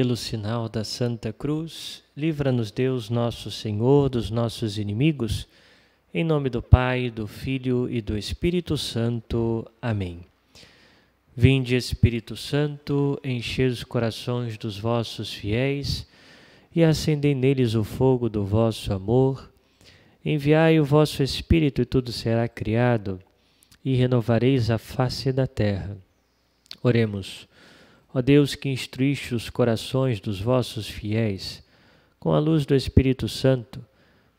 pelo sinal da Santa Cruz, livra-nos Deus nosso Senhor dos nossos inimigos, em nome do Pai, do Filho e do Espírito Santo. Amém. Vinde, Espírito Santo, enchei os corações dos vossos fiéis e acendei neles o fogo do vosso amor. Enviai o vosso Espírito e tudo será criado, e renovareis a face da terra. Oremos. Ó Deus que instruíste os corações dos vossos fiéis, com a luz do Espírito Santo,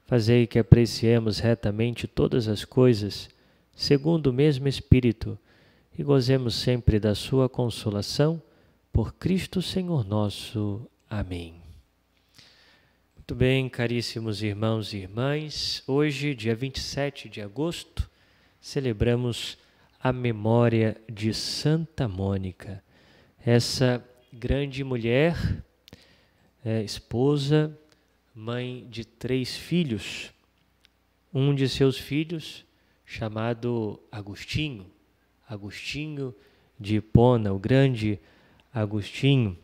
fazei que apreciemos retamente todas as coisas, segundo o mesmo Espírito, e gozemos sempre da sua consolação, por Cristo Senhor nosso. Amém. Muito bem, caríssimos irmãos e irmãs, hoje, dia 27 de agosto, celebramos a memória de Santa Mônica essa grande mulher, é, esposa, mãe de três filhos. Um de seus filhos, chamado Agostinho, Agostinho de Hipona, o grande Agostinho,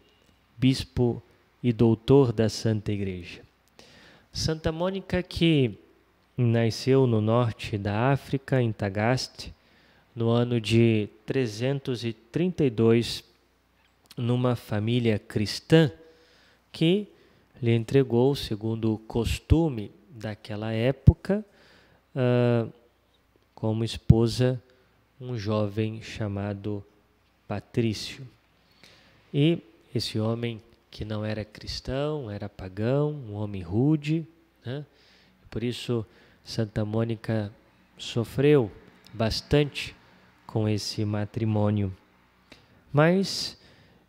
bispo e doutor da Santa Igreja. Santa Mônica, que nasceu no norte da África, em Tagaste, no ano de 332 numa família cristã que lhe entregou, segundo o costume daquela época, uh, como esposa um jovem chamado Patrício. E esse homem que não era cristão, era pagão, um homem rude, né? por isso Santa Mônica sofreu bastante com esse matrimônio. Mas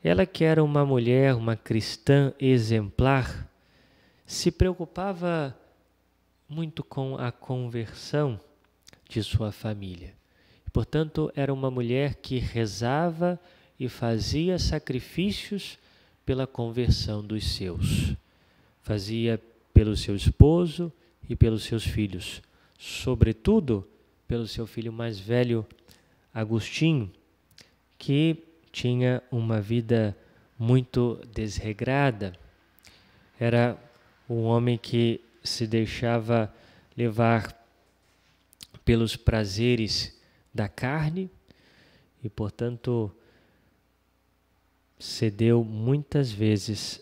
ela, que era uma mulher, uma cristã exemplar, se preocupava muito com a conversão de sua família. Portanto, era uma mulher que rezava e fazia sacrifícios pela conversão dos seus. Fazia pelo seu esposo e pelos seus filhos, sobretudo pelo seu filho mais velho, Agostinho, que tinha uma vida muito desregrada. Era um homem que se deixava levar pelos prazeres da carne e, portanto, cedeu muitas vezes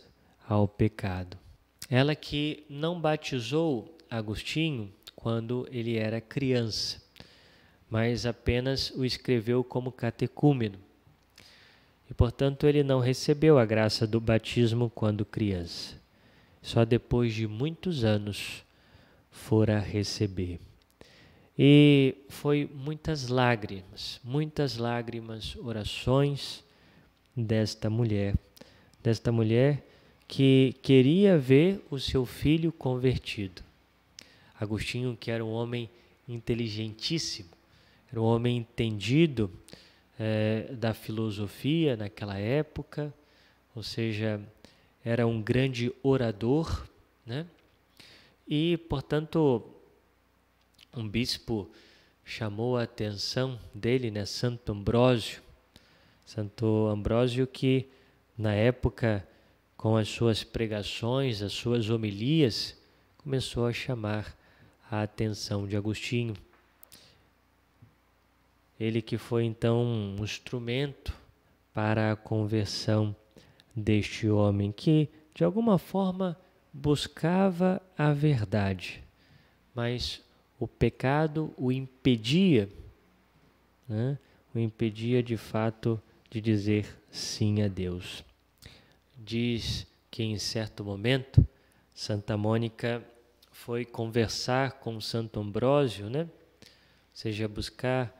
ao pecado. Ela que não batizou Agostinho quando ele era criança, mas apenas o escreveu como catecúmeno portanto, ele não recebeu a graça do batismo quando criança. Só depois de muitos anos fora receber. E foi muitas lágrimas, muitas lágrimas, orações desta mulher, desta mulher que queria ver o seu filho convertido. Agostinho, que era um homem inteligentíssimo, era um homem entendido, é, da filosofia naquela época, ou seja, era um grande orador, né? E, portanto, um bispo chamou a atenção dele, né, Santo Ambrósio. Santo Ambrósio que na época com as suas pregações, as suas homilias, começou a chamar a atenção de Agostinho ele que foi então um instrumento para a conversão deste homem que, de alguma forma, buscava a verdade, mas o pecado o impedia, né? o impedia de fato de dizer sim a Deus. Diz que em certo momento Santa Mônica foi conversar com Santo Ambrósio, né? Ou seja, buscar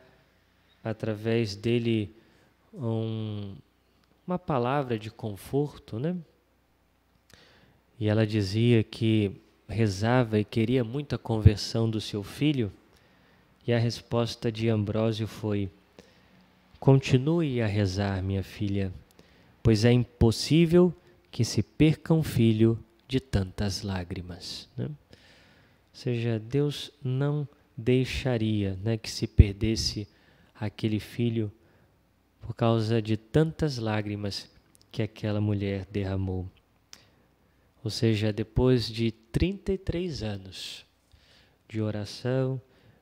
através dele um, uma palavra de conforto, né? E ela dizia que rezava e queria muito a conversão do seu filho, e a resposta de Ambrósio foi: Continue a rezar, minha filha, pois é impossível que se perca um filho de tantas lágrimas. Né? Ou seja, Deus não deixaria né, que se perdesse aquele filho por causa de tantas lágrimas que aquela mulher derramou. Ou seja, depois de 33 anos de oração,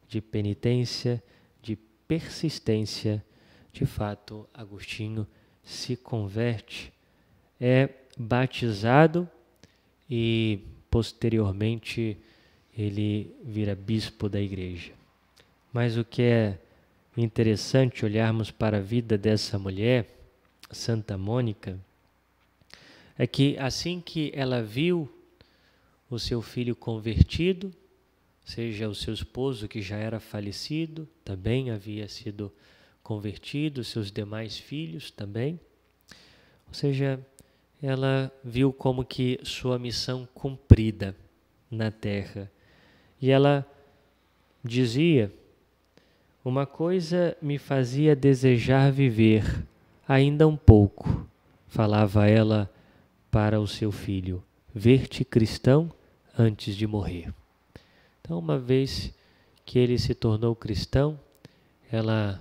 de penitência, de persistência, de fato, Agostinho se converte, é batizado e posteriormente ele vira bispo da igreja. Mas o que é interessante olharmos para a vida dessa mulher, Santa Mônica, é que assim que ela viu o seu filho convertido, seja o seu esposo que já era falecido, também havia sido convertido, seus demais filhos também. Ou seja, ela viu como que sua missão cumprida na terra. E ela dizia uma coisa me fazia desejar viver, ainda um pouco, falava ela para o seu filho, ver-te cristão antes de morrer. Então, uma vez que ele se tornou cristão, ela,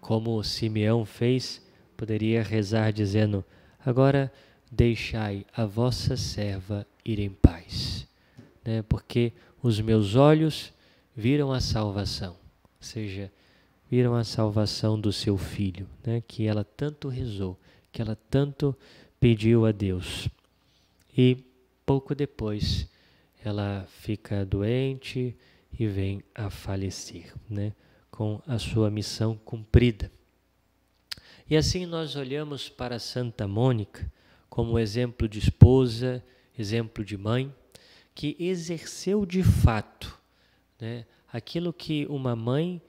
como Simeão fez, poderia rezar dizendo: Agora deixai a vossa serva ir em paz, né? porque os meus olhos viram a salvação ou seja, viram a salvação do seu filho, né, que ela tanto rezou, que ela tanto pediu a Deus. E pouco depois ela fica doente e vem a falecer, né, com a sua missão cumprida. E assim nós olhamos para Santa Mônica como exemplo de esposa, exemplo de mãe, que exerceu de fato né, aquilo que uma mãe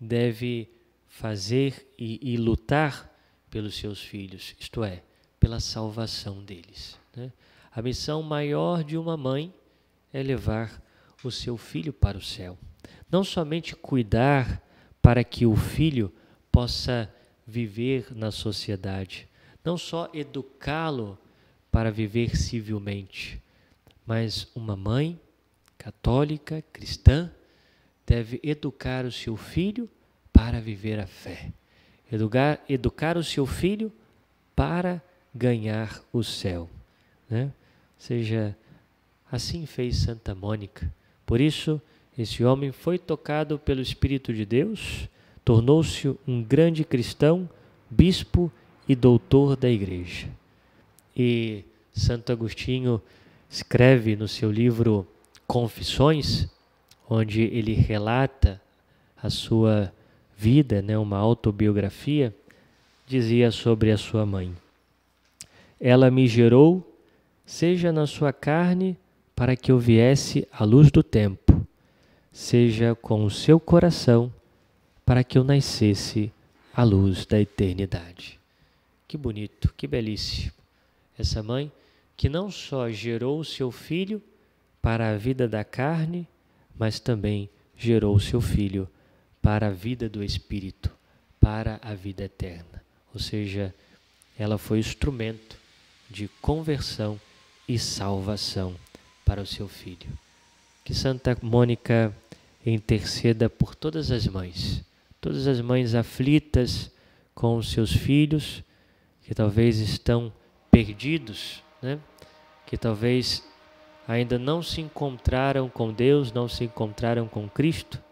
deve fazer e, e lutar pelos seus filhos, isto é, pela salvação deles. Né? A missão maior de uma mãe é levar o seu filho para o céu. Não somente cuidar para que o filho possa viver na sociedade, não só educá-lo para viver civilmente, mas uma mãe católica, cristã, deve educar o seu filho para viver a fé. Educar, educar o seu filho para ganhar o céu. Né? Ou seja, assim fez Santa Mônica. Por isso, esse homem foi tocado pelo Espírito de Deus, tornou-se um grande cristão, bispo e doutor da igreja. E Santo Agostinho escreve no seu livro Confissões onde ele relata a sua vida, né, uma autobiografia, dizia sobre a sua mãe: Ela me gerou, seja na sua carne, para que eu viesse à luz do tempo, seja com o seu coração, para que eu nascesse à luz da eternidade. Que bonito, que belíssimo. Essa mãe que não só gerou o seu filho para a vida da carne, mas também gerou o seu filho para a vida do espírito, para a vida eterna. Ou seja, ela foi instrumento de conversão e salvação para o seu filho. Que Santa Mônica interceda por todas as mães, todas as mães aflitas com os seus filhos, que talvez estão perdidos, né? que talvez ainda não se encontraram com Deus, não se encontraram com Cristo,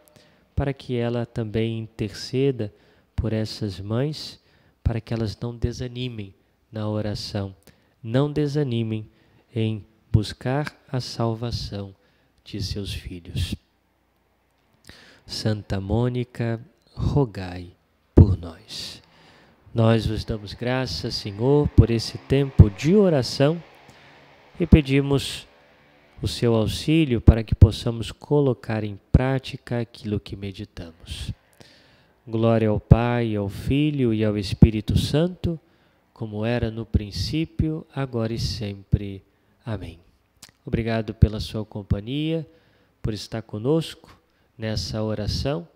para que ela também interceda por essas mães, para que elas não desanimem na oração, não desanimem em buscar a salvação de seus filhos. Santa Mônica, rogai por nós. Nós vos damos graças, Senhor, por esse tempo de oração e pedimos o seu auxílio para que possamos colocar em prática aquilo que meditamos. Glória ao Pai, ao Filho e ao Espírito Santo, como era no princípio, agora e sempre. Amém. Obrigado pela sua companhia, por estar conosco nessa oração.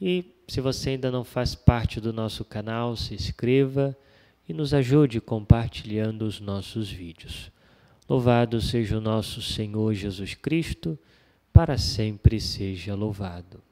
E se você ainda não faz parte do nosso canal, se inscreva e nos ajude compartilhando os nossos vídeos. Louvado seja o nosso Senhor Jesus Cristo, para sempre seja louvado.